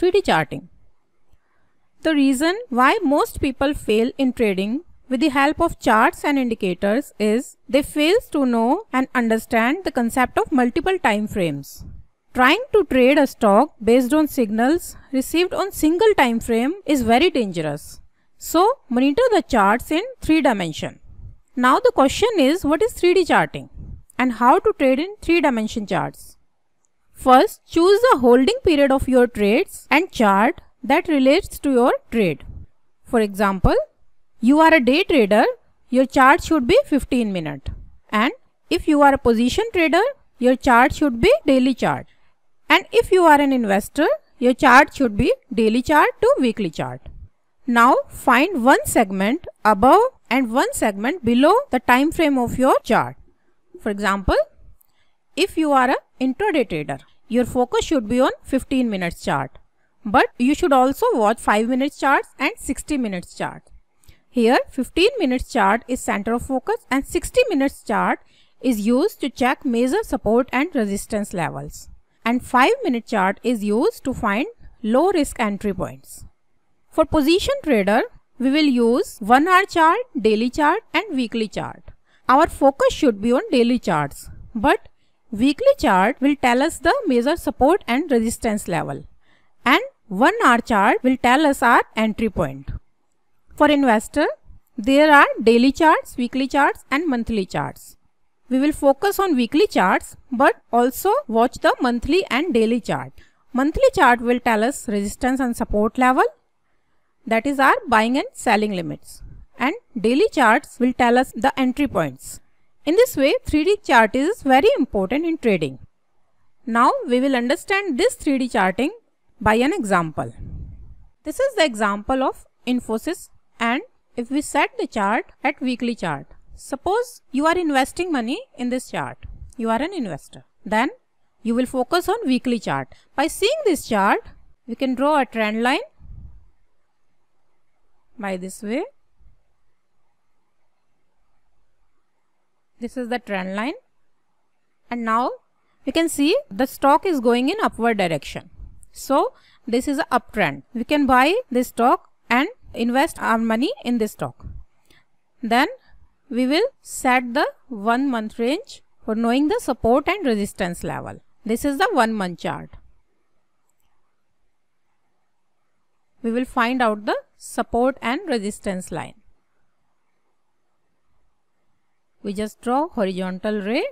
3D charting. The reason why most people fail in trading with the help of charts and indicators is they fails to know and understand the concept of multiple time frames. Trying to trade a stock based on signals received on single time frame is very dangerous. So monitor the charts in 3 dimension. Now the question is what is 3D charting and how to trade in 3 dimension charts. First, choose the holding period of your trades and chart that relates to your trade. For example, you are a day trader, your chart should be 15 minute. And if you are a position trader, your chart should be daily chart. And if you are an investor, your chart should be daily chart to weekly chart. Now find one segment above and one segment below the time frame of your chart. For example, if you are a intraday trader, your focus should be on 15 minutes chart. But you should also watch 5 minutes charts and 60 minutes chart. Here 15 minutes chart is center of focus and 60 minutes chart is used to check major support and resistance levels. And 5 minute chart is used to find low risk entry points. For position trader, we will use 1 hour chart, daily chart and weekly chart. Our focus should be on daily charts. But Weekly chart will tell us the major support and resistance level and 1 hour chart will tell us our entry point. For investor, there are daily charts, weekly charts and monthly charts. We will focus on weekly charts but also watch the monthly and daily chart. Monthly chart will tell us resistance and support level that is our buying and selling limits and daily charts will tell us the entry points. In this way, 3D chart is very important in trading. Now we will understand this 3D charting by an example. This is the example of Infosys and if we set the chart at weekly chart. Suppose you are investing money in this chart. You are an investor. Then you will focus on weekly chart. By seeing this chart, we can draw a trend line by this way This is the trend line. And now we can see the stock is going in upward direction. So this is a uptrend. We can buy this stock and invest our money in this stock. Then we will set the one month range for knowing the support and resistance level. This is the one month chart. We will find out the support and resistance line we just draw horizontal ray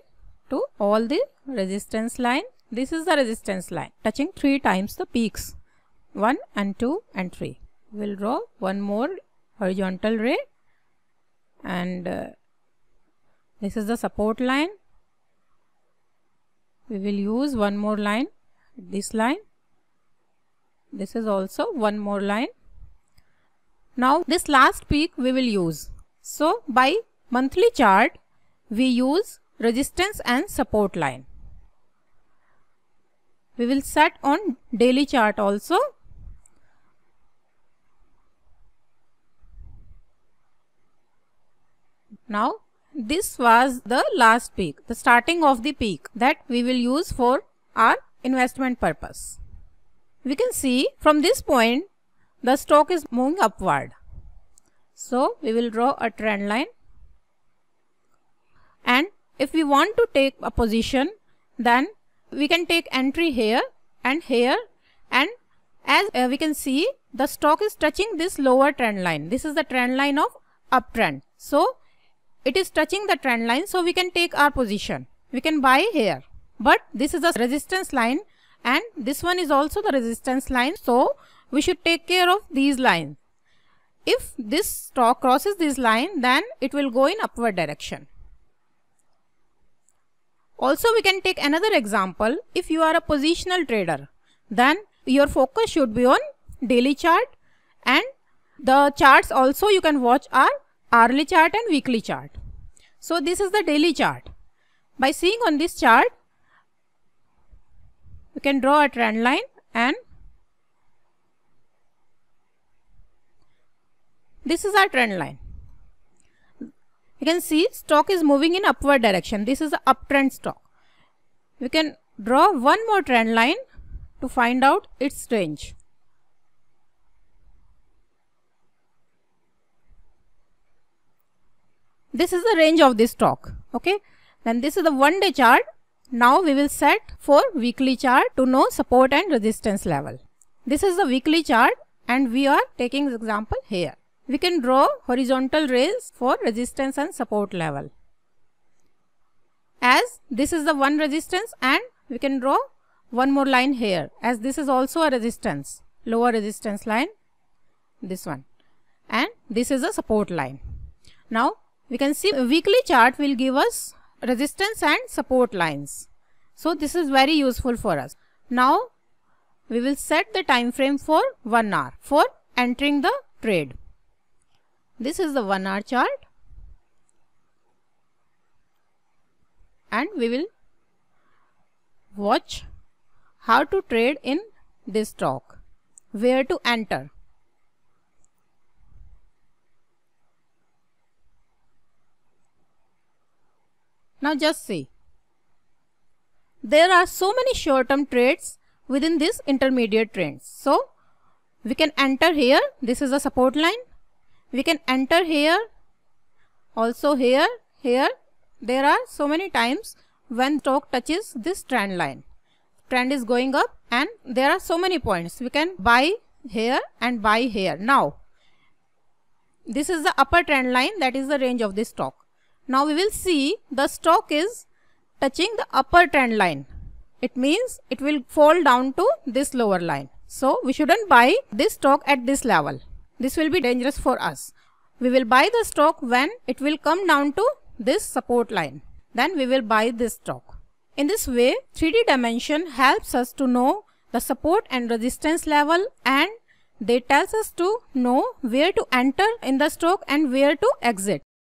to all the resistance line. This is the resistance line touching three times the peaks 1 and 2 and 3. We will draw one more horizontal ray and uh, this is the support line. We will use one more line this line. This is also one more line. Now this last peak we will use. So by monthly chart we use resistance and support line. We will set on daily chart also. Now this was the last peak, the starting of the peak that we will use for our investment purpose. We can see from this point the stock is moving upward. So we will draw a trend line and if we want to take a position then we can take entry here and here and as uh, we can see the stock is touching this lower trend line this is the trend line of uptrend so it is touching the trend line so we can take our position we can buy here but this is a resistance line and this one is also the resistance line so we should take care of these lines if this stock crosses this line then it will go in upward direction also we can take another example. If you are a positional trader, then your focus should be on daily chart and the charts also you can watch are hourly chart and weekly chart. So this is the daily chart. By seeing on this chart, we can draw a trend line and this is our trend line. You can see stock is moving in upward direction. This is the uptrend stock. We can draw one more trend line to find out its range. This is the range of this stock. Okay. Then this is the one day chart. Now we will set for weekly chart to know support and resistance level. This is the weekly chart and we are taking example here. We can draw horizontal rays for resistance and support level. As this is the one resistance and we can draw one more line here as this is also a resistance, lower resistance line, this one and this is a support line. Now we can see weekly chart will give us resistance and support lines. So this is very useful for us. Now we will set the time frame for 1 hour for entering the trade. This is the one hour chart and we will watch how to trade in this stock, where to enter. Now just see. There are so many short-term trades within this intermediate trend. So we can enter here. This is the support line we can enter here also here here there are so many times when stroke touches this trend line trend is going up and there are so many points we can buy here and buy here now this is the upper trend line that is the range of this stock now we will see the stock is touching the upper trend line it means it will fall down to this lower line so we shouldn't buy this stock at this level this will be dangerous for us. We will buy the stock when it will come down to this support line. Then we will buy this stock. In this way, 3D dimension helps us to know the support and resistance level and they tells us to know where to enter in the stock and where to exit.